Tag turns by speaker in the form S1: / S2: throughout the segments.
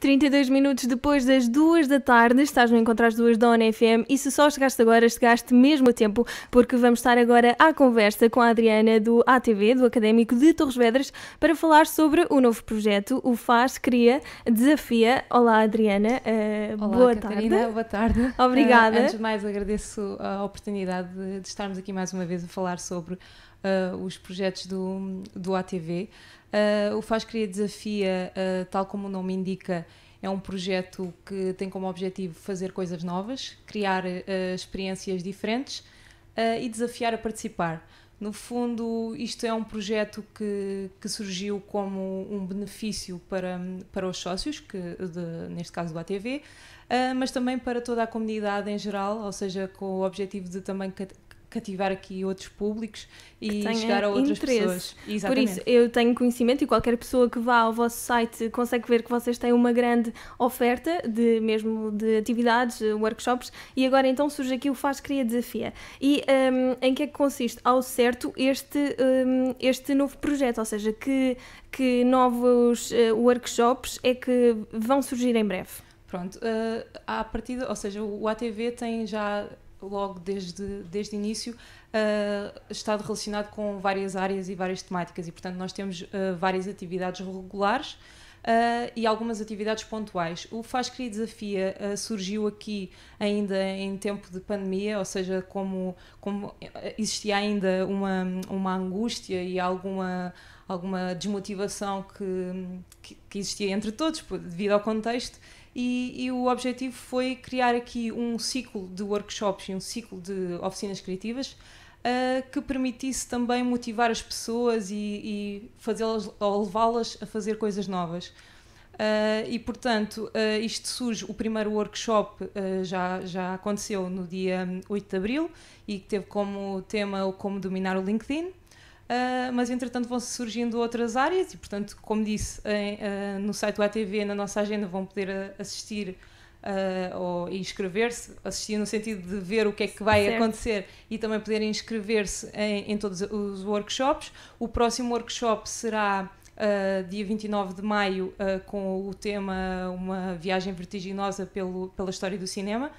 S1: 32 minutos depois das 2 da tarde, estás no encontro às 2 da ONFM e se só chegaste agora, chegaste mesmo a tempo, porque vamos estar agora à conversa com a Adriana do ATV, do Académico de Torres Vedras, para falar sobre o novo projeto, o Faz, Cria, Desafia. Olá, Adriana. Uh, Olá, boa Catarina, tarde. Boa tarde. Obrigada. Uh, antes de mais,
S2: agradeço a oportunidade de estarmos aqui mais uma vez a falar sobre uh, os projetos do, do ATV. Uh, ah, o Faz Cria Desafia, uh, tal como o nome indica, é um projeto que tem como objetivo fazer coisas novas, criar experiências diferentes e desafiar a participar. No fundo, isto é um projeto que, que surgiu como um benefício para, para os sócios, que, de, neste caso do ATV, uh, mas também para toda a comunidade em geral, ou seja, com o objetivo de também cativar aqui outros públicos e chegar a outras interesse. pessoas. Exatamente. Por isso,
S1: eu tenho conhecimento e qualquer pessoa que vá ao vosso site consegue ver que vocês têm uma grande oferta de mesmo de atividades, eh, workshops e agora então surge aqui o Faz Cria Desafia. E um, ehm, em que é que consiste ao certo este, um, ehm, este novo projeto? Ou seja, que, que novos uh, workshops é que
S2: vão surgir em breve? Pronto, uh, eh, partir, ou seja, o ATV tem já logo desde, desde o início, uh, ah, estado relacionado com várias áreas e várias temáticas, e portanto nós temos uh, várias atividades regulares uh, e algumas atividades pontuais. O Faz Cria Desafia surgiu aqui ainda em tempo de pandemia, ou seja, como, como existia ainda uma, uma angústia e alguma alguma desmotivação que, que, que existia entre todos devido ao contexto e, e, o objetivo foi criar aqui um ciclo de workshops e um ciclo de oficinas criativas uh, que permitisse também motivar as pessoas e, e fazê-las ou levá-las a fazer coisas novas. Uh, e portanto, uh, isto surge, o primeiro workshop uh, já, já aconteceu no dia 8 de Abril e que teve como tema o como dominar o LinkedIn. Uh, mas entretanto vão surgindo outras áreas e, portanto, como disse, em, uh, no site do ATV, na nossa agenda, vão poder ah, assistir uh, ou inscrever-se, assistir no sentido de ver o que é que vai certo. acontecer e também poderem inscrever-se em, em, todos os workshops. O próximo workshop será. dia 29 de maio, com o tema Uma Viagem Vertiginosa pelo, pela História do Cinema,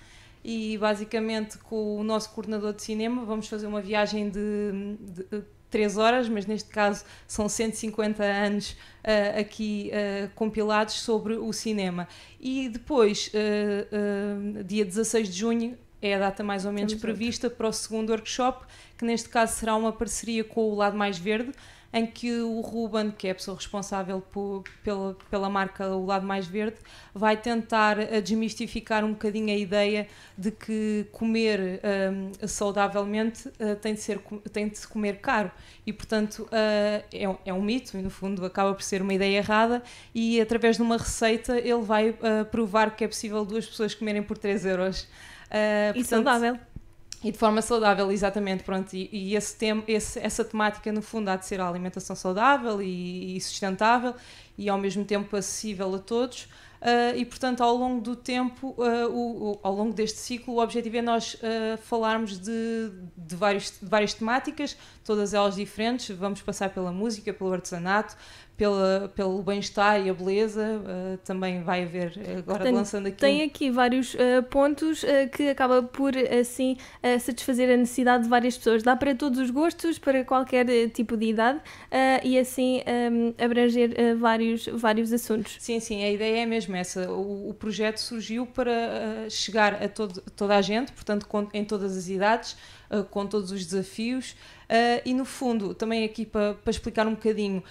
S2: e basicamente com o nosso coordenador de cinema vamos fazer uma viagem de, de 3 horas, mas neste caso são 150 anos uh, aqui uh, compilados sobre o cinema. E depois, uh, dia 16 de junho, é a data mais ou menos Temos prevista outro. para o segundo workshop, que neste caso será uma parceria com o Lado Mais Verde, em que o Ruben, que é a pessoa responsável por, pela, pela marca O Lado Mais Verde, vai tentar eh, desmistificar um bocadinho a ideia de que comer um, eh, saudavelmente eh, tem, de ser, tem de se comer caro. E, portanto, uh, é, é, um mito, e no fundo acaba por ser uma ideia errada, e através de uma receita ele vai uh, provar que é possível duas pessoas comerem por 3 euros. Ah, e saudável. E de forma saudável, exatamente, pronto. E, e esse tema, esse, essa temática, no fundo, há de ser a alimentação saudável e, e sustentável e ao mesmo tempo acessível a todos. Uh, e portanto, ao longo do tempo, uh, o, o, ao longo deste ciclo, o objetivo é nós uh, falarmos de, de, vários, de várias temáticas, todas elas diferentes. Vamos passar pela música, pelo artesanato, pela, pelo bem-estar e a beleza, uh, também vai haver eh, agora Portanto, lançando aqui. Tem
S1: aqui vários uh, pontos uh, que acaba por assim satisfazer a necessidade de várias pessoas. Dá para todos os gostos, para qualquer tipo de
S2: idade e assim um, ehm, abranger vários, vários assuntos. Sim, sim, a ideia é mesmo essa. O, o projeto surgiu para chegar a todo, toda a gente, portanto, com, em todas as idades. Eh, com todos os desafios. Uh, e no fundo, também aqui para pa explicar um bocadinho,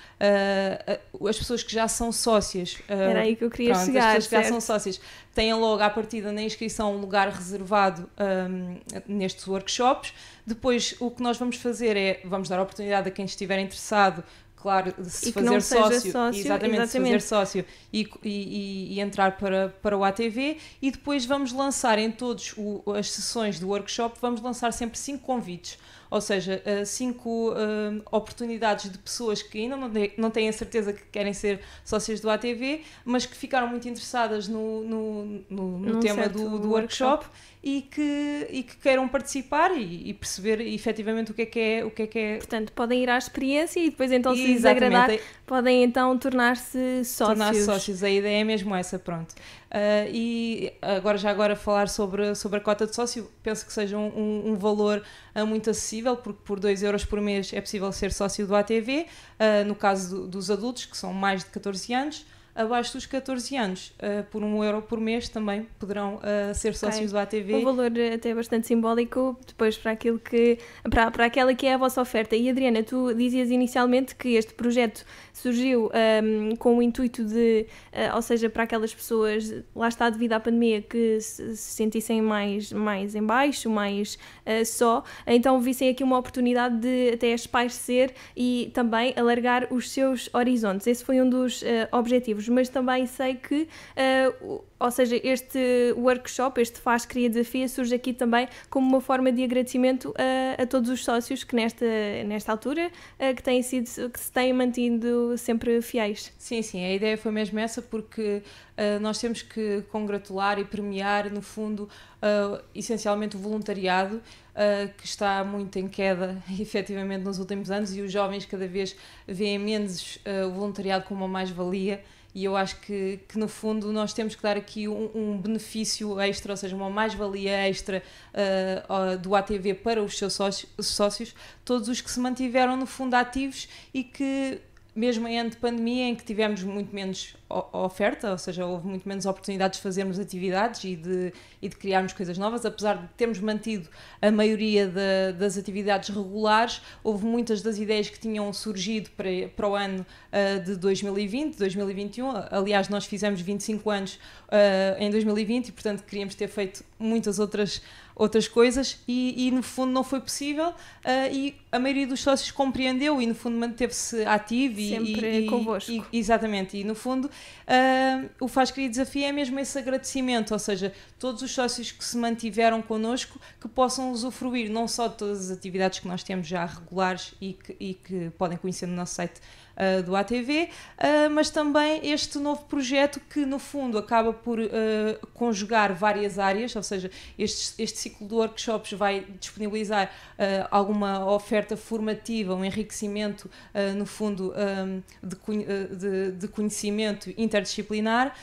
S2: uh, as pessoas que já são sócias. Era aí que eu queria pronto, chegar. As pessoas certo. que já são sócias têm logo à partida na inscrição um lugar reservado um, ehm, nestes workshops. Depois, o que nós vamos fazer é vamos dar a oportunidade a quem estiver interessado claro, se fazer sócio, sócio, exatamente, exatamente. fazer sócio e, e, e, entrar para, para o ATV e depois vamos lançar em todas as sessões do workshop, vamos lançar sempre cinco convites ou seja, eh, cinco eh, oportunidades de pessoas que ainda não, não têm a certeza que querem ser sócias do ATV, mas que ficaram muito interessadas no, no, no, no tema do, do workshop, workshop, E, que, e que queiram participar e, e, perceber efetivamente o que é que é. O que é, que é... Portanto, podem ir à experiência e depois então, se lhes agradar,
S1: podem então tornar-se sócios. Tornar-se sócios,
S2: a ideia é mesmo essa, pronto. Uh, e agora já agora falar sobre, sobre a cota de sócio, penso que seja um, um, um valor uh, muito acessível, porque por 2 euros por mês é possível ser sócio do ATV, uh, ah, no caso do, dos adultos, que são mais de 14 anos abaixo dos 14 anos, uh, por um euro por mês também poderão uh, ser sócios okay. do ATV. Um valor
S1: eh, até é bastante simbólico, depois para aquilo que para, para aquela que é a vossa oferta. E Adriana, tu dizias inicialmente que este projeto surgiu um, com o intuito de, uh, ou seja, para aquelas pessoas, lá está devido à pandemia, que se, sentissem mais, mais em baixo, mais eh, só, então vissem aqui uma oportunidade de até espairecer e também alargar os seus horizontes. Esse foi um dos objetivos mas também sei que eh, ou seja, este workshop, este Faz Cria Desafia, surge aqui também como uma forma de agradecimento a, a todos os sócios que nesta, nesta altura a, que, têm
S2: sido, que se têm mantido sempre fiéis. Sim, sim, a ideia foi mesmo essa porque eh, nós temos que congratular e premiar, no fundo, eh, essencialmente o voluntariado, eh, que está muito em queda, efetivamente, nos últimos anos e os jovens cada vez veem menos o voluntariado como uma mais-valia e eu acho que, que no fundo nós temos que dar aqui um, um benefício extra, ou seja, uma mais-valia extra uh, do ATV para os seus sócios, sócios, todos os que se mantiveram no fundo ativos e que mesmo em ano de pandemia, em que tivemos muito menos oferta, ou seja, houve muito menos oportunidades de fazermos atividades e de, e de criarmos coisas novas. Apesar de termos mantido a maioria de, das atividades regulares, houve muitas das ideias que tinham surgido para, para o ano uh, de 2020, 2021. Aliás, nós fizemos 25 anos uh, em 2020 e, portanto, queríamos ter feito muitas outras outras coisas e, e, no fundo não foi possível uh, e a maioria dos sócios compreendeu e no fundo manteve-se ativo e sempre e, convosco e, exatamente e no fundo uh, o Faz Cria Desafio é mesmo esse agradecimento, ou seja, todos os sócios que se mantiveram connosco que possam usufruir não só de todas as atividades que nós temos já regulares e que, e que podem conhecer no nosso site uh, do ATV, uh, ah, mas também este novo projeto que, no fundo, acaba por ah, conjugar várias áreas, ou seja, este, este ciclo de workshops vai disponibilizar alguma oferta formativa, um enriquecimento, no fundo, de, de, de, conhecimento interdisciplinar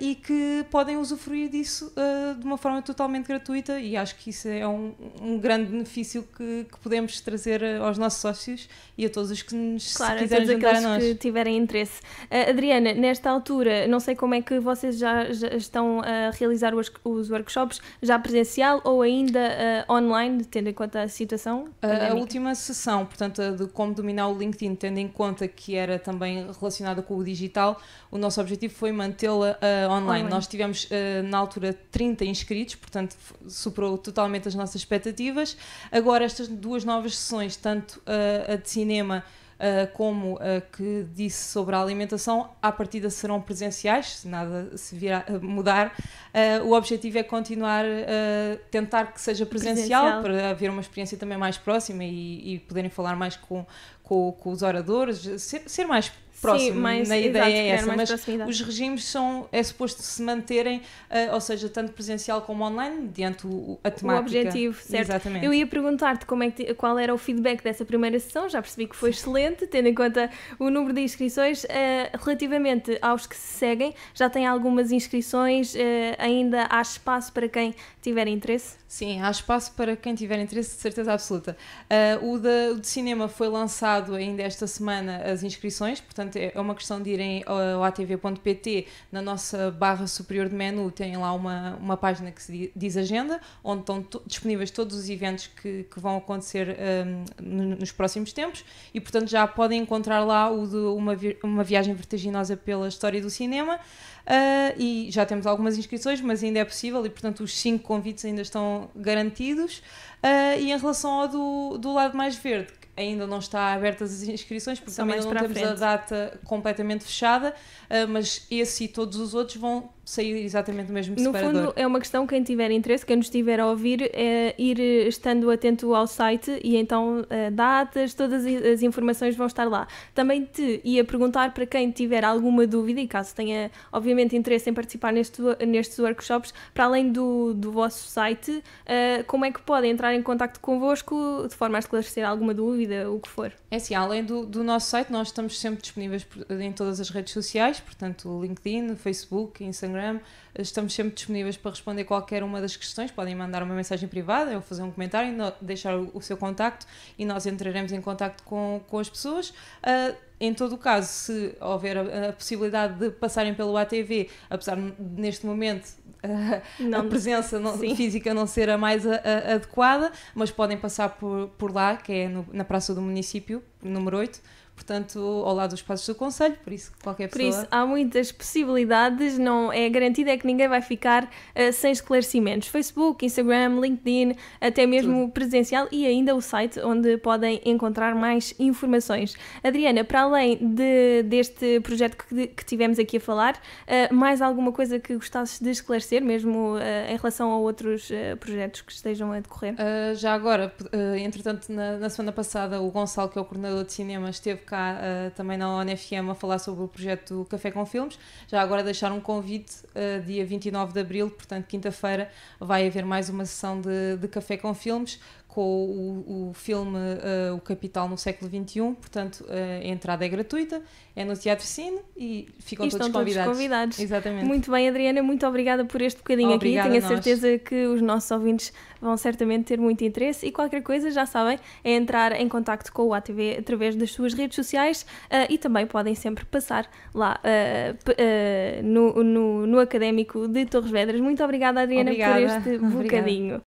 S2: e que podem usufruir disso de uma forma totalmente gratuita e acho que isso é um, um grande benefício que, que, podemos trazer aos nossos sócios e a todos os que nos claro, quiserem todos aqueles que tiverem interesse. Uh, Adriana, nesta altura,
S1: não sei como é que vocês já, já estão a realizar os, os, workshops, já presencial ou ainda uh, online, tendo em conta a situação?
S2: Ah, a, a última sessão, portanto, de como dominar o LinkedIn, tendo em conta que era também relacionada com o digital, o nosso objetivo foi mantê-la uh, online. online. Nós tivemos, na altura, 30 inscritos, portanto, superou totalmente as nossas expectativas. Agora, estas duas novas sessões, tanto a de cinema uh, como uh, que disse sobre a alimentação, à partida serão presenciais, se nada se vir a mudar. Uh, o objetivo é continuar a tentar que seja presencial, presencial, para haver uma experiência também mais próxima e, e poderem falar mais com, com, com os oradores, ser, ser mais próximo. Sim, na ideia exato, é essa, mas proximidade. os regimes são, é suposto se manterem, uh, ou seja, tanto presencial como online, diante o, a temática. O objetivo, certo. Exatamente. Eu ia
S1: perguntar-te é qual era o feedback dessa primeira sessão, já percebi que foi excelente, tendo em conta o número de inscrições. Uh, relativamente aos que se seguem, já tem algumas inscrições, uh, ainda há espaço para quem tiver interesse? Sim, há
S2: espaço para quem tiver interesse, de certeza absoluta. o, de, o de cinema foi lançado ainda esta semana as inscrições, portanto portanto é, é uma questão de irem ao atv.pt, na nossa barra superior de menu tem lá uma, uma página que se diz agenda, onde estão disponíveis todos os eventos que, que vão acontecer um, nos próximos tempos e portanto já podem encontrar lá o de uma, vi uma viagem vertiginosa pela história do cinema. Uh, e já temos algumas inscrições, mas ainda é possível e, portanto, os cinco convites ainda estão garantidos. Uh, e em relação ao do, do lado mais verde, ainda não está abertas as inscrições, porque Só também não temos a data completamente fechada, ah, mas esse e todos os outros vão sair exatamente do mesmo separador. No fundo, é
S1: uma questão, quem tiver interesse, quem nos estiver a ouvir, é ir eh, estando atento ao site e então eh, datas, todas as informações vão estar lá. Também te ia perguntar para quem tiver alguma dúvida e caso tenha, obviamente, interesse em participar neste, nestes workshops, para além do, do vosso site, eh, como é
S2: que podem entrar em contato convosco de forma a esclarecer alguma dúvida, o que for? É assim, além do, do nosso site, nós estamos sempre disponíveis em todas as redes sociais, portanto, LinkedIn, Facebook, Instagram, Instagram. Estamos sempre disponíveis para responder qualquer uma das questões. Podem mandar uma mensagem privada ou fazer um comentário, deixar o seu contacto e nós entraremos em contacto com, com as pessoas. Uh, em todo o caso, se houver a, a, possibilidade de passarem pelo ATV, apesar neste momento a, ah, não, a presença não, física não ser a mais a, adequada, mas podem passar por, por lá, que é no, na Praça do Município, número 8 portanto, ao lado dos passos do Conselho, por isso qualquer pessoa... Por isso, há muitas possibilidades,
S1: não é garantido é que ninguém vai ficar uh, sem esclarecimentos. Facebook, Instagram, LinkedIn, até mesmo Tudo. presencial e ainda o site onde podem encontrar mais informações. Adriana, para além de, deste projeto que, que tivemos aqui a falar, uh, mais alguma coisa que gostasses de esclarecer, mesmo uh, em relação a outros projetos que estejam a
S2: decorrer? já agora, entretanto, na, na semana passada, o Gonçalo, que é o coordenador de cinema, esteve cá uh, também na ONFM a falar sobre o projeto do Café com Filmes. Já agora deixar um convite, uh, dia 29 de abril, portanto, quinta-feira, vai haver mais uma sessão de, de Café com Filmes com o, o filme uh, O Capital no século XXI. Portanto, eh, a entrada é gratuita, é no Teatro Cine e ficam e todos, estão convidados. todos convidados. Exatamente. Muito
S1: bem, Adriana, muito obrigada por este bocadinho obrigada aqui. Tenho a certeza que os nossos ouvintes vão certamente ter muito interesse e qualquer coisa, já sabem, é entrar em contacto com o ATV através das suas redes sociais uh, e também podem sempre passar lá uh, uh, no, no, no Académico de Torres Vedras. Muito obrigada, Adriana, obrigada. por este bocadinho. Obrigada.